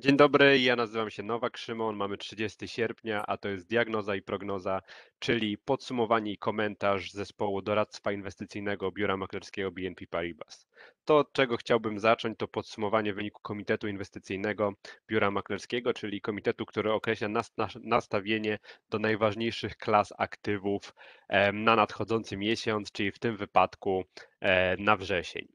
Dzień dobry, ja nazywam się Nowak Szymon, mamy 30 sierpnia, a to jest diagnoza i prognoza, czyli podsumowanie i komentarz zespołu doradztwa inwestycyjnego Biura Maklerskiego BNP Paribas. To, od czego chciałbym zacząć, to podsumowanie wyniku Komitetu Inwestycyjnego Biura Maklerskiego, czyli komitetu, który określa nastawienie do najważniejszych klas aktywów na nadchodzący miesiąc, czyli w tym wypadku e, na wrzesień.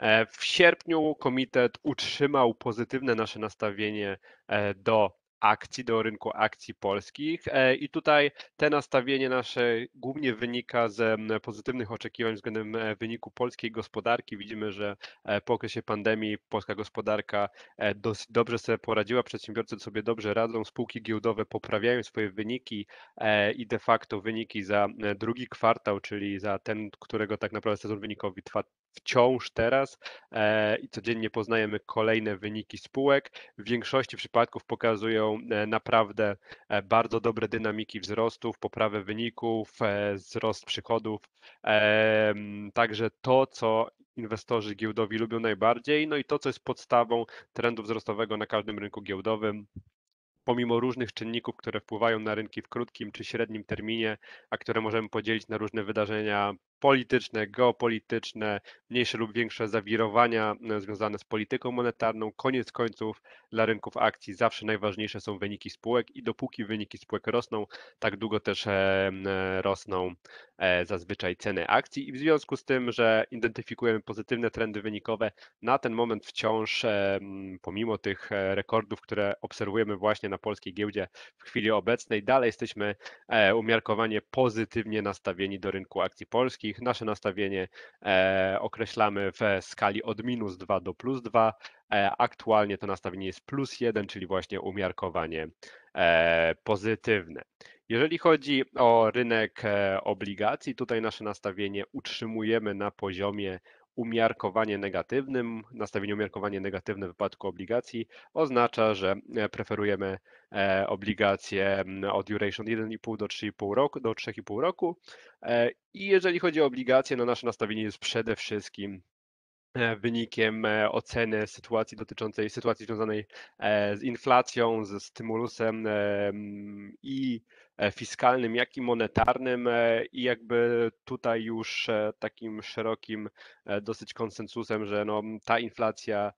E, w sierpniu komitet utrzymał pozytywne nasze nastawienie e, do akcji, do rynku akcji polskich. E, I tutaj te nastawienie nasze głównie wynika z pozytywnych oczekiwań względem wyniku polskiej gospodarki. Widzimy, że po okresie pandemii polska gospodarka dosyć dobrze sobie poradziła, przedsiębiorcy sobie dobrze radzą, spółki giełdowe poprawiają swoje wyniki i de facto wyniki za drugi kwartał, czyli za ten, którego tak naprawdę sezon wynikowy trwa wciąż teraz e, i codziennie poznajemy kolejne wyniki spółek. W większości przypadków pokazują e, naprawdę e, bardzo dobre dynamiki wzrostów, poprawę wyników, wzrost przychodów. Także to, co inwestorzy giełdowi lubią najbardziej, no i to, co jest podstawą trendu wzrostowego na każdym rynku giełdowym pomimo różnych czynników, które wpływają na rynki w krótkim czy średnim terminie, a które możemy podzielić na różne wydarzenia polityczne, geopolityczne, mniejsze lub większe zawirowania e, związane z polityką monetarną. Koniec końców dla rynków akcji zawsze najważniejsze są wyniki spółek i dopóki wyniki spółek rosną, tak długo też e, e, rosną zazwyczaj ceny akcji i w związku z tym, że identyfikujemy pozytywne trendy wynikowe, na ten moment wciąż pomimo tych rekordów, które obserwujemy właśnie na polskiej giełdzie w chwili obecnej, dalej jesteśmy umiarkowanie pozytywnie nastawieni do rynku akcji polskiej wszystkich. Nasze nastawienie e, określamy w skali od minus 2 do plus 2. E, aktualnie to nastawienie jest plus 1, czyli właśnie umiarkowanie e, pozytywne. Jeżeli chodzi o rynek obligacji, tutaj nasze nastawienie utrzymujemy na poziomie umiarkowanie negatywnym. Nastawienie umiarkowanie negatywne w wypadku obligacji oznacza, że e, preferujemy e, obligacje o duration 1,5 do 3,5 roku, do 3,5 roku. I jeżeli chodzi o obligacje, no nasze nastawienie jest przede wszystkim e, wynikiem oceny sytuacji dotyczącej sytuacji związanej z inflacją, ze stymulusem i E, fiskalnym, jak i monetarnym e, i jakby tutaj już e, takim szerokim dosyć konsensusem, że no, ta inflacja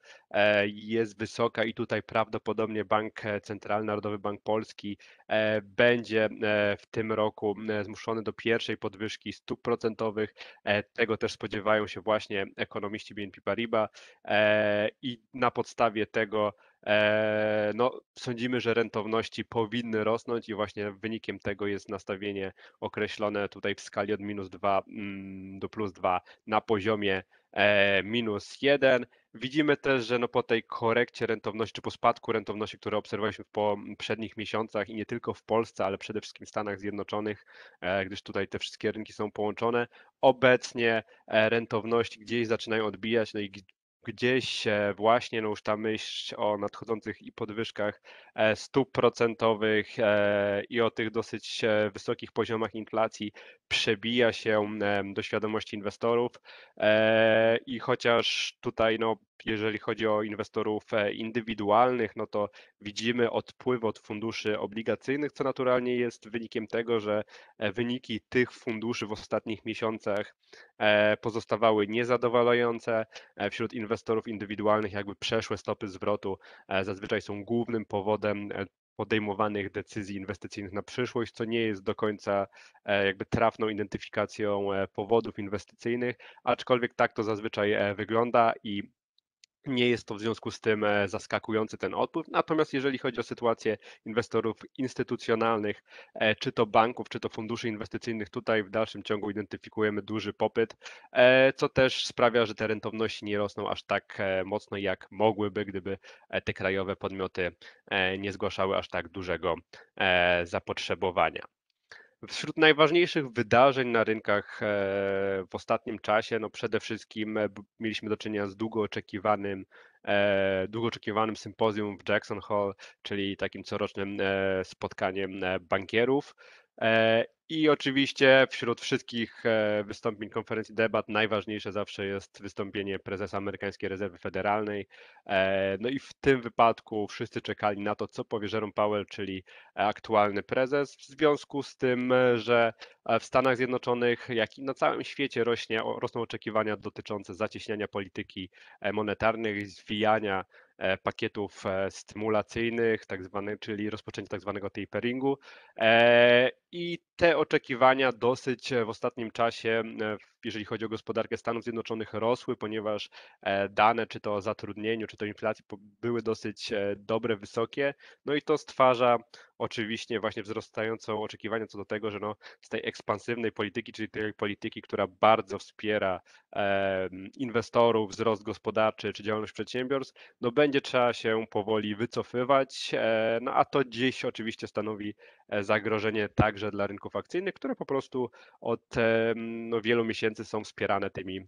jest wysoka i tutaj prawdopodobnie Bank Centralny, Narodowy Bank Polski będzie w tym roku zmuszony do pierwszej podwyżki stóp procentowych. Tego też spodziewają się właśnie ekonomiści BNP Paribas i na podstawie tego Eee, no, sądzimy, że rentowności powinny rosnąć i właśnie wynikiem tego jest nastawienie określone tutaj w skali od minus 2 mm, do plus 2 na poziomie eee, minus 1. Widzimy też, że no po tej korekcie rentowności, czy po spadku rentowności, które obserwowaliśmy w poprzednich mm, miesiącach i nie tylko w Polsce, ale przede wszystkim w Stanach Zjednoczonych, eee, gdyż tutaj te wszystkie rynki są połączone, obecnie e, rentowności gdzieś zaczynają odbijać, no i gdzieś e, właśnie no już ta myśl o nadchodzących i podwyżkach e, stóp procentowych e, i o tych dosyć wysokich poziomach inflacji przebija się do świadomości inwestorów i chociaż tutaj no jeżeli chodzi o inwestorów e, indywidualnych, no to widzimy odpływ od funduszy obligacyjnych, co naturalnie jest wynikiem tego, że e, wyniki tych funduszy w ostatnich miesiącach e, pozostawały niezadowalające. Wśród inwestorów indywidualnych jakby przeszłe stopy zwrotu zazwyczaj są głównym powodem podejmowanych decyzji inwestycyjnych na przyszłość, co nie jest do końca jakby trafną identyfikacją powodów inwestycyjnych, aczkolwiek tak to zazwyczaj wygląda i nie jest to w związku z tym e, zaskakujący ten odpływ. Natomiast jeżeli chodzi o sytuację inwestorów instytucjonalnych, e, czy to banków, czy to funduszy inwestycyjnych, tutaj w dalszym ciągu identyfikujemy duży popyt, e, co też sprawia, że te rentowności nie rosną aż tak mocno, jak mogłyby, gdyby te krajowe podmioty nie zgłaszały aż tak dużego zapotrzebowania. Wśród najważniejszych wydarzeń na rynkach e, w ostatnim czasie, no przede wszystkim e, mieliśmy do czynienia z długo oczekiwanym, e, długo oczekiwanym sympozjum w Jackson Hole, czyli takim corocznym spotkaniem bankierów. E, I oczywiście wśród wszystkich e, wystąpień konferencji debat najważniejsze zawsze jest wystąpienie prezesa Amerykańskiej Rezerwy Federalnej. E, no i w tym wypadku wszyscy czekali na to, co powie Jerome Powell, czyli aktualny prezes, w związku z tym, że w Stanach Zjednoczonych, jak i na całym świecie rośnie, rosną oczekiwania dotyczące zacieśniania polityki monetarnej, zwijania E, pakietów e, stymulacyjnych, tak zwany, czyli rozpoczęcie tak zwanego taperingu. E, I te oczekiwania dosyć w ostatnim czasie, jeżeli chodzi o gospodarkę Stanów Zjednoczonych, rosły, ponieważ dane czy to o zatrudnieniu, czy to inflacji były dosyć dobre, wysokie. No i to stwarza oczywiście właśnie wzrastające oczekiwania co do tego, że no, z tej ekspansywnej polityki, czyli tej polityki, która bardzo wspiera e, inwestorów, wzrost gospodarczy czy działalność przedsiębiorstw, no będzie trzeba się powoli wycofywać, e, no a to dziś oczywiście stanowi e, zagrożenie także dla rynków akcyjnych, które po prostu od no, wielu miesięcy są wspierane tymi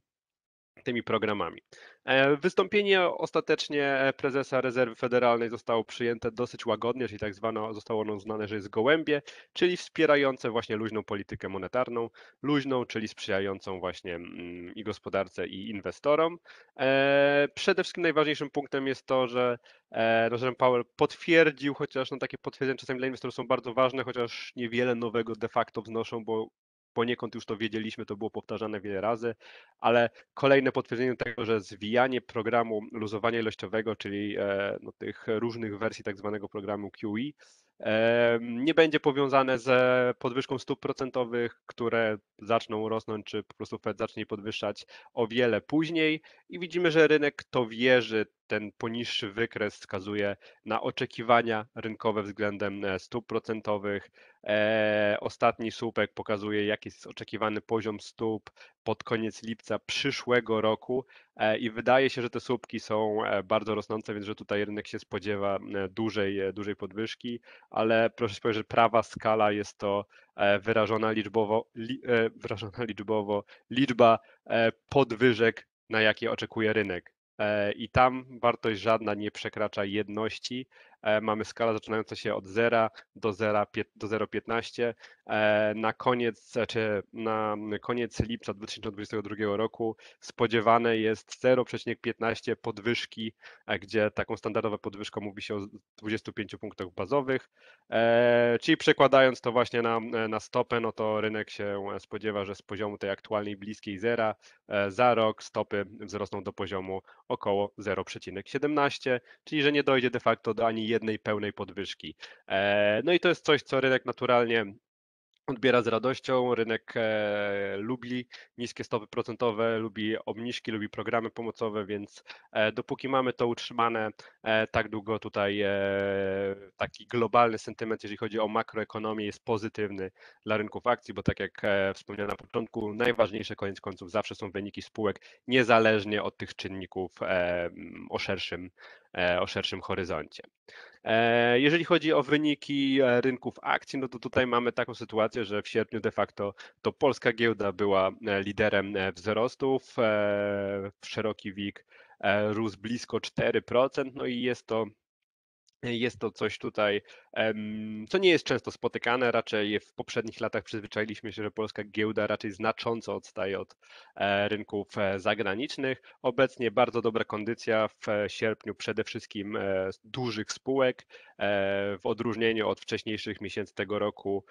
tymi programami. E, wystąpienie ostatecznie prezesa rezerwy federalnej zostało przyjęte dosyć łagodnie, czyli tak zwane zostało ono znane, że jest gołębie, czyli wspierające właśnie luźną politykę monetarną, luźną, czyli sprzyjającą właśnie mm, i gospodarce, i inwestorom. E, przede wszystkim najważniejszym punktem jest to, że Jerome no, Powell potwierdził, chociaż no takie potwierdzenia czasami dla inwestorów są bardzo ważne, chociaż niewiele nowego de facto wnoszą, bo poniekąd już to wiedzieliśmy, to było powtarzane wiele razy, ale kolejne potwierdzenie tego, że zwijanie programu luzowania ilościowego, czyli e, no, tych różnych wersji tak zwanego programu QE, nie będzie powiązane z podwyżką stóp procentowych, które zaczną rosnąć, czy po prostu Fed zacznie podwyższać o wiele później. I widzimy, że rynek to wierzy, ten poniższy wykres wskazuje na oczekiwania rynkowe względem e, stóp procentowych. E, ostatni słupek pokazuje, jaki jest oczekiwany poziom stóp pod koniec lipca przyszłego roku e, i wydaje się, że te słupki są e, bardzo rosnące, więc że tutaj rynek się spodziewa e, dużej, dużej podwyżki, ale proszę spojrzeć, że prawa skala jest to wyrażona liczbowo, li, wyrażona liczbowo liczba podwyżek, na jakie oczekuje rynek. I tam wartość żadna nie przekracza jedności, E, mamy skalę zaczynającą się od 0 do 0,15. E, na koniec, czy znaczy na koniec lipca 2022 roku spodziewane jest 0,15 podwyżki, e, gdzie taką standardową podwyżką mówi się o 25 punktach bazowych. Czyli przekładając to właśnie na, na stopę, no to rynek się spodziewa, że z poziomu tej aktualnej bliskiej zera za rok stopy wzrosną do poziomu około 0,17, czyli że nie dojdzie de facto do ani jednej pełnej podwyżki. E, no i to jest coś, co rynek naturalnie odbiera z radością. Rynek e, lubi niskie stopy procentowe, lubi obniżki, lubi programy pomocowe, więc e, dopóki mamy to utrzymane, tak długo tutaj taki globalny sentyment, jeżeli chodzi o makroekonomię, jest pozytywny dla rynków akcji, bo tak jak wspomniałem na początku, najważniejsze koniec końców zawsze są wyniki spółek, niezależnie od tych czynników o szerszym E, o szerszym horyzoncie. E, jeżeli chodzi o wyniki e, rynków akcji, no to tutaj mamy taką sytuację, że w sierpniu de facto to polska giełda była liderem wzrostów. W szeroki WIG rósł blisko 4%, no i jest to jest to coś tutaj, co nie jest często spotykane, raczej w poprzednich latach przyzwyczailiśmy się, że polska giełda raczej znacząco odstaje od e, rynków e, zagranicznych. Obecnie bardzo dobra kondycja w e, sierpniu przede wszystkim dużych spółek w odróżnieniu od wcześniejszych miesięcy tego roku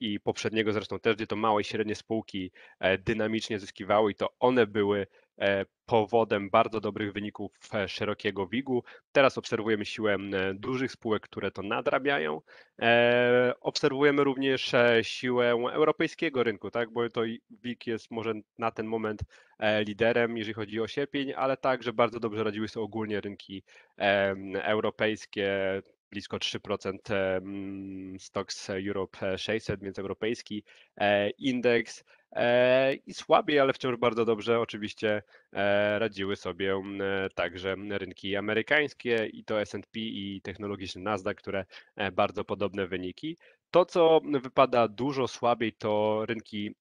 i poprzedniego zresztą też, gdzie to małe i średnie spółki dynamicznie zyskiwały i to one były E, powodem bardzo dobrych wyników e, szerokiego WIG-u. Teraz obserwujemy siłę dużych spółek, które to nadrabiają. E, obserwujemy również siłę europejskiego rynku, tak, bo to WIG jest może na ten moment liderem, jeżeli chodzi o sierpień, ale także bardzo dobrze radziły sobie ogólnie rynki europejskie, blisko 3% Stocks Europe 600, więc europejski indeks. E, i słabiej, ale wciąż bardzo dobrze oczywiście e, radziły sobie e, także rynki amerykańskie i to S&P i technologiczny Nasdaq, które bardzo podobne wyniki. To, co wypada dużo słabiej, to rynki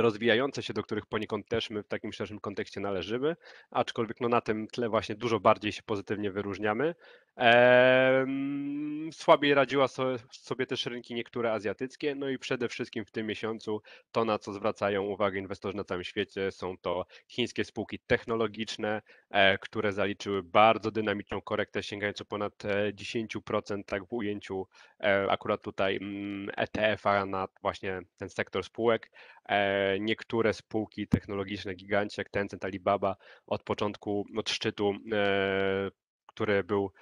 rozwijające się, do których poniekąd też my w takim szerszym kontekście należymy, aczkolwiek no na tym tle właśnie dużo bardziej się pozytywnie wyróżniamy. słabiej radziła sobie też rynki niektóre azjatyckie, no i przede wszystkim w tym miesiącu to, na co zwracają uwagę inwestorzy na całym świecie, są to chińskie spółki technologiczne, e, które zaliczyły bardzo dynamiczną korektę sięgającą ponad 10%, e, tak w ujęciu e, akurat tutaj mm, ETF-a na właśnie ten sektor spółek niektóre spółki technologiczne, giganci jak Tencent, Alibaba od początku, od szczytu, e, który był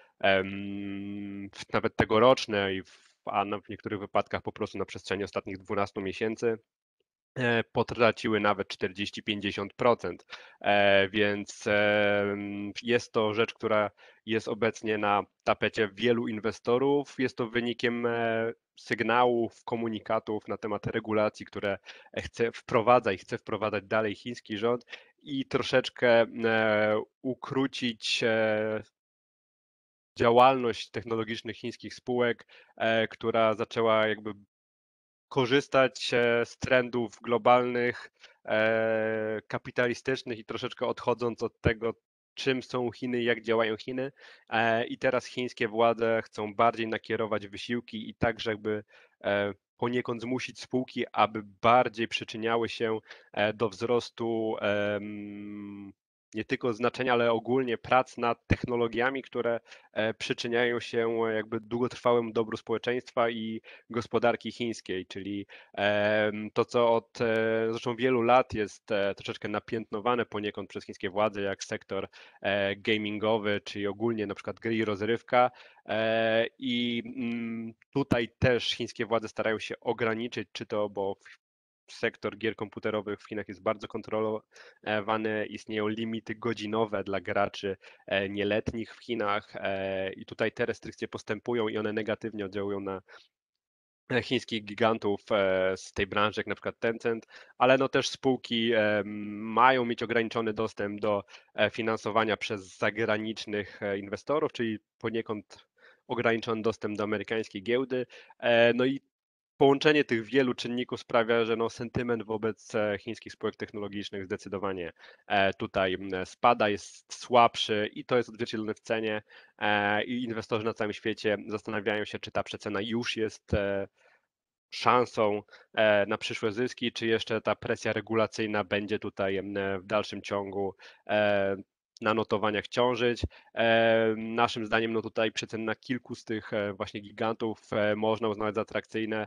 nawet tegoroczny, a w niektórych wypadkach po prostu na przestrzeni ostatnich 12 miesięcy, E, potraciły nawet 40-50%, e, więc jest to rzecz, która jest obecnie na tapecie wielu inwestorów. Jest to wynikiem e, sygnałów, komunikatów na temat regulacji, które chce wprowadza i chce wprowadzać dalej chiński rząd i troszeczkę ukrócić działalność technologicznych chińskich spółek, która zaczęła jakby korzystać e, z trendów globalnych, e, kapitalistycznych i troszeczkę odchodząc od tego, czym są Chiny, jak działają Chiny. E, I teraz chińskie władze chcą bardziej nakierować wysiłki i także jakby poniekąd zmusić spółki, aby bardziej przyczyniały się do wzrostu nie tylko znaczenia, ale ogólnie prac nad technologiami, które e, przyczyniają się jakby długotrwałym dobru społeczeństwa i gospodarki chińskiej, czyli to, co od e, zresztą wielu lat jest e, troszeczkę napiętnowane poniekąd przez chińskie władze, jak sektor gamingowy, czyli ogólnie na przykład gry i rozrywka. I mm, tutaj też chińskie władze starają się ograniczyć, czy to, bo sektor gier komputerowych w Chinach jest bardzo kontrolowany, istnieją limity godzinowe dla graczy e, nieletnich w Chinach e, i tutaj te restrykcje postępują i one negatywnie oddziałują na e, chińskich gigantów z tej branży, jak na przykład Tencent, ale no też spółki mają mieć ograniczony dostęp do finansowania przez zagranicznych inwestorów, czyli poniekąd ograniczony dostęp do amerykańskiej giełdy. No i połączenie tych wielu czynników sprawia, że no, sentyment wobec e, chińskich spółek technologicznych zdecydowanie e, tutaj spada, jest słabszy i to jest odzwierciedlone w cenie. E, I inwestorzy na całym świecie zastanawiają się, czy ta przecena już jest szansą na przyszłe zyski, czy jeszcze ta presja regulacyjna będzie tutaj w dalszym ciągu na notowaniach ciążyć. E, naszym zdaniem no tutaj przeceny na kilku z tych e, właśnie gigantów e, można uznać za atrakcyjne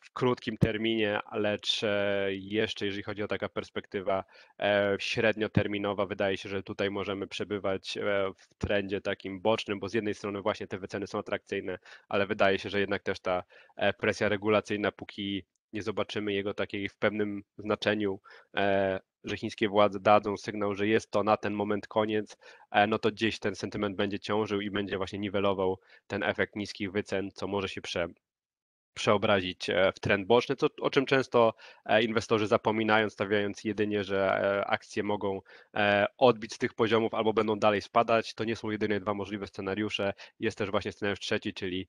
w krótkim terminie, lecz jeszcze jeżeli chodzi o taka perspektywa średnioterminowa, wydaje się, że tutaj możemy przebywać w trendzie takim bocznym, bo z jednej strony właśnie te wyceny są atrakcyjne, ale wydaje się, że jednak też ta presja regulacyjna, póki nie zobaczymy jego takiej w pewnym znaczeniu, e, że chińskie władze dadzą sygnał, że jest to na ten moment koniec, e, no to gdzieś ten sentyment będzie ciążył i będzie właśnie niwelował ten efekt niskich wycen, co może się prze, przeobrazić e, w trend boczny, co, o czym często e, inwestorzy zapominają, stawiając jedynie, że e, akcje mogą odbić z tych poziomów albo będą dalej spadać. To nie są jedyne dwa możliwe scenariusze. Jest też właśnie scenariusz trzeci, czyli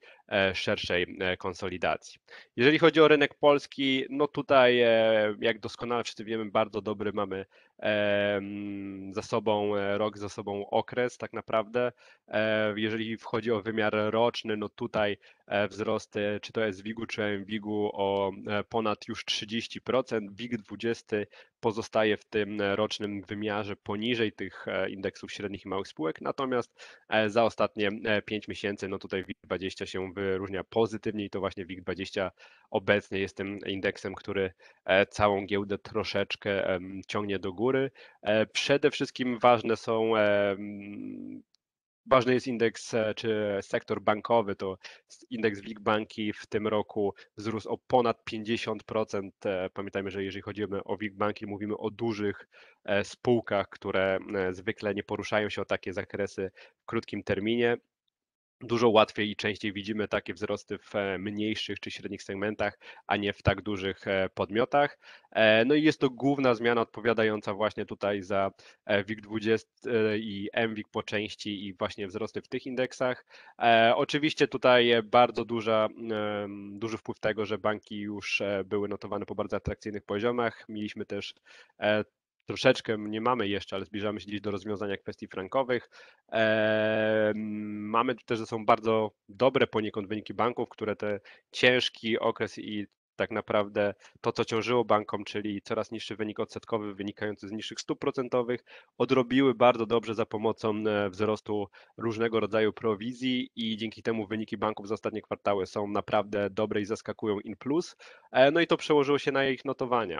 szerszej konsolidacji. Jeżeli chodzi o rynek polski, no tutaj, jak doskonale wszyscy wiemy, bardzo dobry mamy za sobą e, rok, za sobą okres tak naprawdę. E, jeżeli wchodzi o wymiar roczny, no tutaj e, wzrosty, czy to jest WIG-u, czy MWIG-u o ponad już 30%. WIG-20 pozostaje w tym rocznym wymiarze poniżej tych indeksów średnich i małych spółek, natomiast za ostatnie 5 miesięcy, no tutaj WIG-20 się wyróżnia pozytywnie i to właśnie WIG-20 obecnie jest tym indeksem, który całą giełdę troszeczkę ciągnie do góry góry. E, przede wszystkim ważne są e, Ważny jest indeks e, czy sektor bankowy, to indeks WIG Banki w tym roku wzrósł o ponad 50%. Pamiętajmy, że jeżeli chodzi o WIG Banki, mówimy o dużych spółkach, które zwykle nie poruszają się o takie zakresy w krótkim terminie dużo łatwiej i częściej widzimy takie wzrosty w e, mniejszych czy średnich segmentach, a nie w tak dużych e, podmiotach. E, no i jest to główna zmiana odpowiadająca właśnie tutaj za WIG20 i MWIG po części i właśnie wzrosty w tych indeksach. Oczywiście tutaj bardzo duża, duży wpływ tego, że banki już były notowane po bardzo atrakcyjnych poziomach. Mieliśmy też troszeczkę nie mamy jeszcze, ale zbliżamy się gdzieś do rozwiązania kwestii frankowych. mamy też, że są bardzo dobre poniekąd wyniki banków, które te ciężki okres i tak naprawdę to, co ciążyło bankom, czyli coraz niższy wynik odsetkowy wynikający z niższych stóp procentowych, odrobiły bardzo dobrze za pomocą e, wzrostu różnego rodzaju prowizji i dzięki temu wyniki banków za ostatnie kwartały są naprawdę dobre i zaskakują in plus. E, no i to przełożyło się na ich notowania.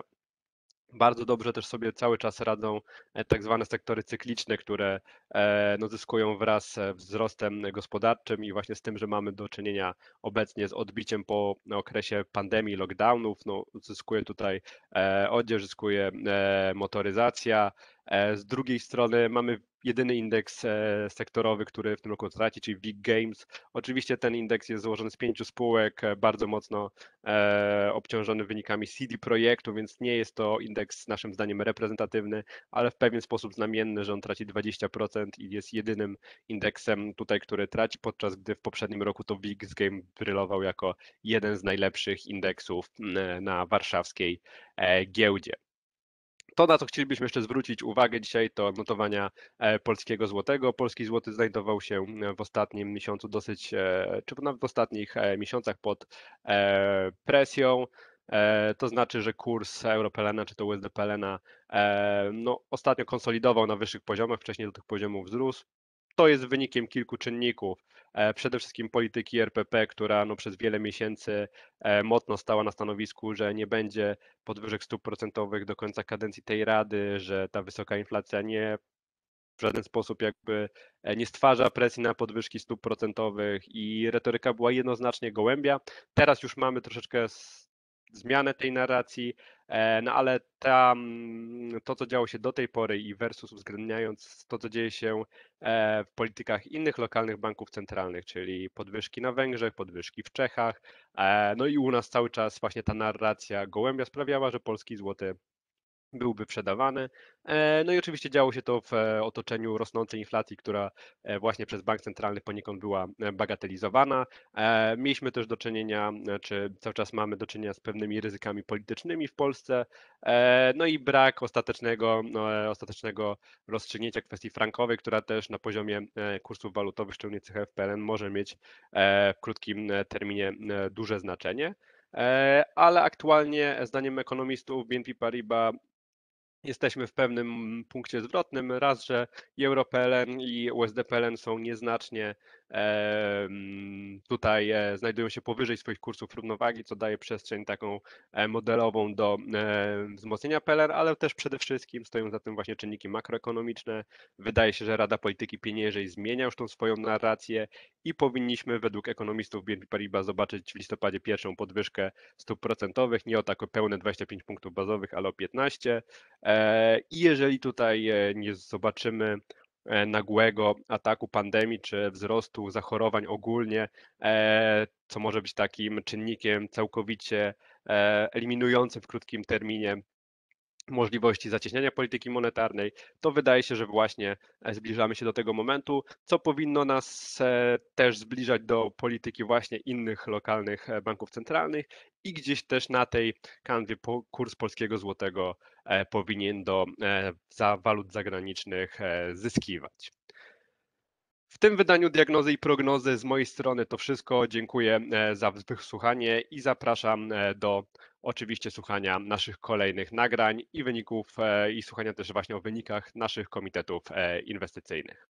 Bardzo dobrze też sobie cały czas radzą e, tak zwane sektory cykliczne, które e, no, zyskują wraz z wzrostem gospodarczym i właśnie z tym, że mamy do czynienia obecnie z odbiciem po no, okresie pandemii, lockdownów. No, zyskuje tutaj e, odzież, zyskuje motoryzacja. Z drugiej strony mamy jedyny indeks e, sektorowy, który w tym roku traci, czyli Big Games. Oczywiście ten indeks jest złożony z pięciu spółek, e, bardzo mocno e, obciążony wynikami CD Projektu, więc nie jest to indeks naszym zdaniem reprezentatywny, ale w pewien sposób znamienny, że on traci 20% i jest jedynym indeksem tutaj, który traci, podczas gdy w poprzednim roku to Big Game brylował jako jeden z najlepszych indeksów na warszawskiej giełdzie. To, na co chcielibyśmy jeszcze zwrócić uwagę dzisiaj, to notowania e, polskiego złotego. Polski złoty znajdował się e, w ostatnim miesiącu dosyć, e, czy nawet w ostatnich miesiącach pod presją. To znaczy, że kurs europelena czy to USD pelena no, ostatnio konsolidował na wyższych poziomach, wcześniej do tych poziomów wzrósł. To jest wynikiem kilku czynników. E, przede wszystkim polityki RPP, która no przez wiele miesięcy e, mocno stała na stanowisku, że nie będzie podwyżek stóp procentowych do końca kadencji tej Rady, że ta wysoka inflacja nie w żaden sposób jakby e, nie stwarza presji na podwyżki stóp procentowych i retoryka była jednoznacznie gołębia. Teraz już mamy troszeczkę zmianę tej narracji. E, no ale ta, mm, to, co działo się do tej pory i versus uwzględniając to, co dzieje się e, w politykach innych lokalnych banków centralnych, czyli podwyżki na Węgrzech, podwyżki w Czechach, e, no i u nas cały czas właśnie ta narracja gołębia sprawiała, że polski złoty byłby przedawany. E, no i oczywiście działo się to w e, otoczeniu rosnącej inflacji, która e, właśnie przez bank centralny poniekąd była bagatelizowana. Mieliśmy też do czynienia, czy cały czas mamy do czynienia z pewnymi ryzykami politycznymi w Polsce, no i brak ostatecznego, no, ostatecznego rozstrzygnięcia kwestii frankowej, która też na poziomie kursów walutowych, szczególnie CHF-PLN, może mieć w krótkim terminie duże znaczenie ale aktualnie zdaniem ekonomistów BNP Paribas jesteśmy w pewnym mm, punkcie zwrotnym. Raz, że i EuroPLN i USDPLN są nieznacznie tutaj e, znajdują się powyżej swoich kursów równowagi, co daje przestrzeń taką e, modelową do e, wzmocnienia PLR, ale też przede wszystkim stoją za tym właśnie czynniki makroekonomiczne. Wydaje się, że Rada Polityki Pieniężnej zmienia już tą swoją narrację i powinniśmy według ekonomistów BNP Paribas zobaczyć w listopadzie pierwszą podwyżkę stóp procentowych, nie o tak pełne 25 punktów bazowych, ale o 15. I jeżeli tutaj nie zobaczymy E, nagłego ataku pandemii czy wzrostu zachorowań ogólnie, e, co może być takim czynnikiem całkowicie e, eliminującym w krótkim terminie możliwości zacieśniania polityki monetarnej, to wydaje się, że właśnie e, zbliżamy się do tego momentu, co powinno nas e, też zbliżać do polityki właśnie innych lokalnych e, banków centralnych i gdzieś też na tej kanwie kurs polskiego złotego powinien do za walut zagranicznych zyskiwać. W tym wydaniu diagnozy i prognozy z mojej strony to wszystko. Dziękuję e, za wysłuchanie i zapraszam e, do oczywiście słuchania naszych kolejnych nagrań i wyników e, i słuchania też właśnie o wynikach naszych komitetów inwestycyjnych.